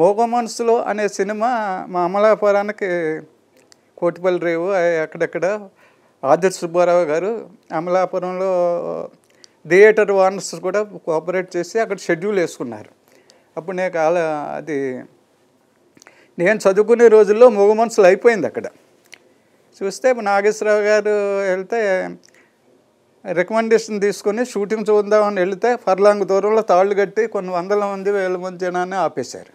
మోగ మనసులో అనే సినిమా మా అమలాపురానికి కోటిపల్లి రేవు అక్కడక్కడ ఆదిత్య సుబ్బారావు గారు అమలాపురంలో థియేటర్ ఓనర్స్ కూడా కోఆపరేట్ చేసి అక్కడ షెడ్యూల్ వేసుకున్నారు అప్పుడు నేను కాల అది నేను చదువుకునే రోజుల్లో మూగ మనసులు అయిపోయింది అక్కడ చూస్తే నాగేశ్వరరావు గారు వెళ్తే రికమెండేషన్ తీసుకొని షూటింగ్ చూద్దామని వెళితే ఫర్లాంగ్ దూరంలో తాళ్ళు కట్టి కొన్ని వందల మంది వేల మంది జనాన్ని ఆపేశారు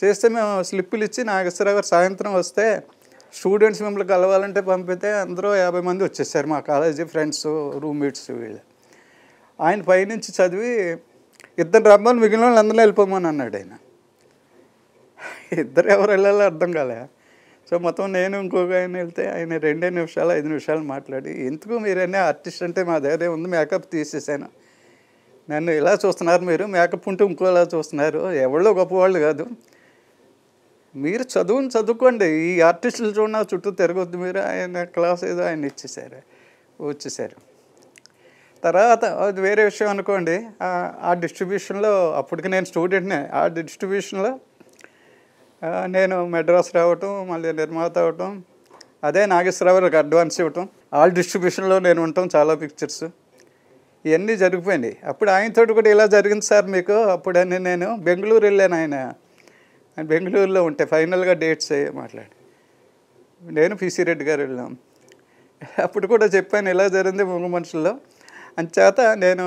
చేస్తే మేము స్లిప్పులు ఇచ్చి నాగేశ్వర గారు సాయంత్రం వస్తే స్టూడెంట్స్ మిమ్మల్ని కలవాలంటే పంపితే అందరూ యాభై మంది వచ్చేసారు మా కాలేజీ ఫ్రెండ్స్ రూమ్మేట్స్ వీళ్ళు ఆయన పైనుంచి చదివి ఇద్దరు రమ్మని మిగిలిన వాళ్ళు అందరూ వెళ్ళిపోమని అన్నాడు ఆయన ఇద్దరు ఎవరు వెళ్ళాలో అర్థం కాలే సో మొత్తం నేను ఇంకొక ఆయన వెళ్తే ఆయన రెండే నిమిషాలు ఐదు నిమిషాలు మాట్లాడి ఎందుకు మీరనే ఆర్టిస్ట్ అంటే మా దగ్గరే ఉంది మేకప్ తీసేసాను నన్ను ఇలా చూస్తున్నారు మీరు మేకప్ ఉంటే ఇంకోలా చూస్తున్నారు ఎవరో గొప్పవాళ్ళు కాదు మీరు చదువుని చదువుకోండి ఈ ఆర్టిస్టులు చూడ చుట్టూ తిరగొద్దు మీరు ఆయన క్లాస్ ఏదో ఆయన ఇచ్చేసారు వచ్చేసారు తర్వాత అది వేరే విషయం అనుకోండి ఆ డిస్ట్రిబ్యూషన్లో అప్పటికి నేను స్టూడెంట్నే ఆ డిస్ట్రిబ్యూషన్లో నేను మెడ్రాస్ రావటం మళ్ళీ నిర్మాత అవటం అదే నాగేశ్వరరావుకి అడ్వాన్స్ ఇవ్వటం ఆల్ డిస్ట్రిబ్యూషన్లో నేను ఉంటాం చాలా పిక్చర్స్ ఇవన్నీ జరిగిపోయినాయి అప్పుడు ఆయనతోటి కూడా ఇలా జరిగింది సార్ మీకు అప్పుడన్నీ నేను బెంగళూరు వెళ్ళాను ఆయన ఆయన బెంగళూరులో ఉంటే ఫైనల్గా డేట్స్ మాట్లాడి నేను పిసి రెడ్డి గారు వెళ్ళాం అప్పుడు కూడా చెప్పాను ఎలా జరిగింది మూడు మనుషుల్లో అంచేత నేను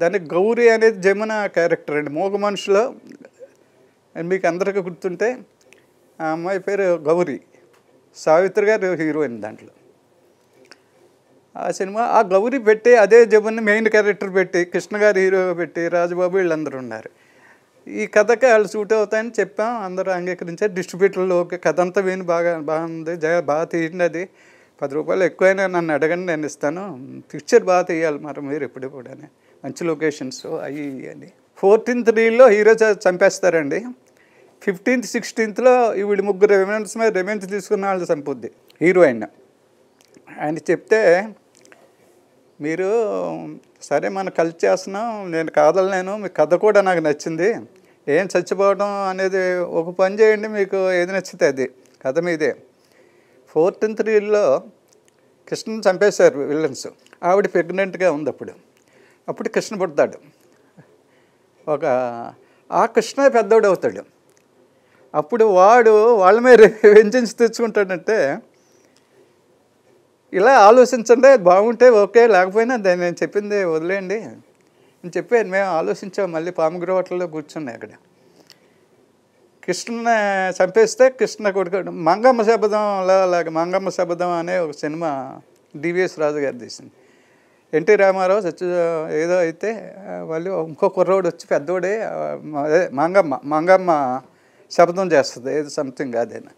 దాన్ని గౌరీ అనేది జమున క్యారెక్టర్ అండి మూగ మనుషులో మీకు అందరికీ గుర్తుంటే ఆ అమ్మాయి పేరు గౌరీ సావిత్రి గారు హీరోయిన్ దాంట్లో ఆ సినిమా ఆ గౌరీ పెట్టి అదే జమున మెయిన్ క్యారెక్టర్ పెట్టి కృష్ణ గారు హీరో పెట్టి రాజబాబు వీళ్ళందరూ ఉన్నారు ఈ కథకి వాళ్ళు సూట్ అవుతాయని చెప్పాం అందరూ అంగీకరించారు డిస్ట్రిబ్యూటర్లు ఓకే కథ అంతా విని బాగా బాగుంది జగ బాగా తీయండి అది పది రూపాయలు ఎక్కువైనా నన్ను అడగండి నేను ఇస్తాను పిక్చర్ బాగా తీయాలి మరి మీరు ఎప్పుడు కూడా మంచి లొకేషన్స్ అవి అని ఫోర్టీన్త్ రీల్లో హీరో చంపేస్తారండి ఫిఫ్టీన్త్ సిక్స్టీన్త్లో వీడి ముగ్గురు రెమెన్స్ మీద రెమెన్స్ తీసుకున్న వాళ్ళు చంపుద్ది హీరోయిన్ ఆయన చెప్తే మీరు సరే మనం కలిసి చేస్తున్నాం నేను కాదలేను మీ కథ కూడా నాకు నచ్చింది ఏం చచ్చిపోవడం అనేది ఒక పని చేయండి మీకు ఏది నచ్చితే అది కథ మీదే ఫోర్టీన్త్ త్రీలో కృష్ణను చంపేశారు విలన్స్ ఆవిడ ప్రెగ్నెంట్గా ఉంది అప్పుడు అప్పుడు కృష్ణ పుడతాడు ఒక ఆ కృష్ణ పెద్దోడు అవుతాడు అప్పుడు వాడు వాళ్ళ మీద వెంజించి తెచ్చుకుంటాడంటే ఇలా ఆలోచించండి బాగుంటే ఓకే లేకపోయినా దాన్ని నేను చెప్పింది వదిలేయండి అని చెప్పి మేము ఆలోచించాం మళ్ళీ పాముగురి హోటల్లో కూర్చున్నాయి అక్కడ కృష్ణ చంపేస్తే కృష్ణ కొడుకు మంగమ్మ శబదం లాగా మంగమ్మ శబ్దం అనే ఒక సినిమా డివిఎస్ రాజు గారు తీసింది ఎన్టీ రామారావు సత్య ఏదో అయితే మళ్ళీ ఇంకో కుర్రోడు వచ్చి పెద్దోడే మంగమ్మ మంగమ్మ శబ్దం చేస్తుంది ఏదో సంథింగ్ అదేనా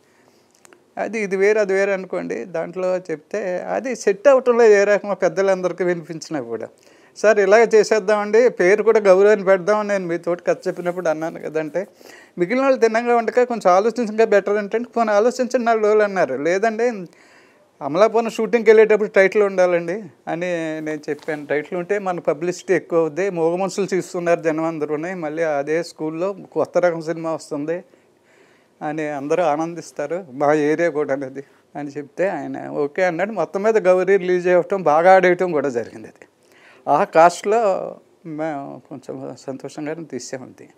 అది ఇది వేరు అది వేరు అనుకోండి దాంట్లో చెప్తే అది సెట్ అవటంలో ఏ రకంగా పెద్దలందరికీ వినిపించినవి కూడా సార్ ఇలాగ చేసేద్దామండి పేరు కూడా గౌరవాన్ని పెడదామని నేను తోటి కథ చెప్పినప్పుడు అన్నాను కదంటే మిగిలిన వాళ్ళు తిన్నగా ఉండక కొంచెం ఆలోచించగా బెటర్ అంటే కొన్ని ఆలోచించండి నాలుగు రోజులు అన్నారు లేదండి అమలాపురం షూటింగ్కి వెళ్ళేటప్పుడు టైటిల్ ఉండాలండి అని నేను చెప్పాను టైటిల్ ఉంటే మన పబ్లిసిటీ ఎక్కువ అవుద్ది మోగ మనుషులు చూస్తున్నారు జనం అందరూనే మళ్ళీ అదే స్కూల్లో కొత్త రకం సినిమా వస్తుంది అని అందరూ ఆనందిస్తారు మా ఏరియా కూడా అనేది అని చెప్తే ఆయన ఓకే అన్నాడు మొత్తం మీద గౌరీ రిలీజ్ అవ్వటం బాగా ఆడేయటం కూడా జరిగింది అది ఆ కాస్ట్లో మేము కొంచెం సంతోషంగానే తీసామంతే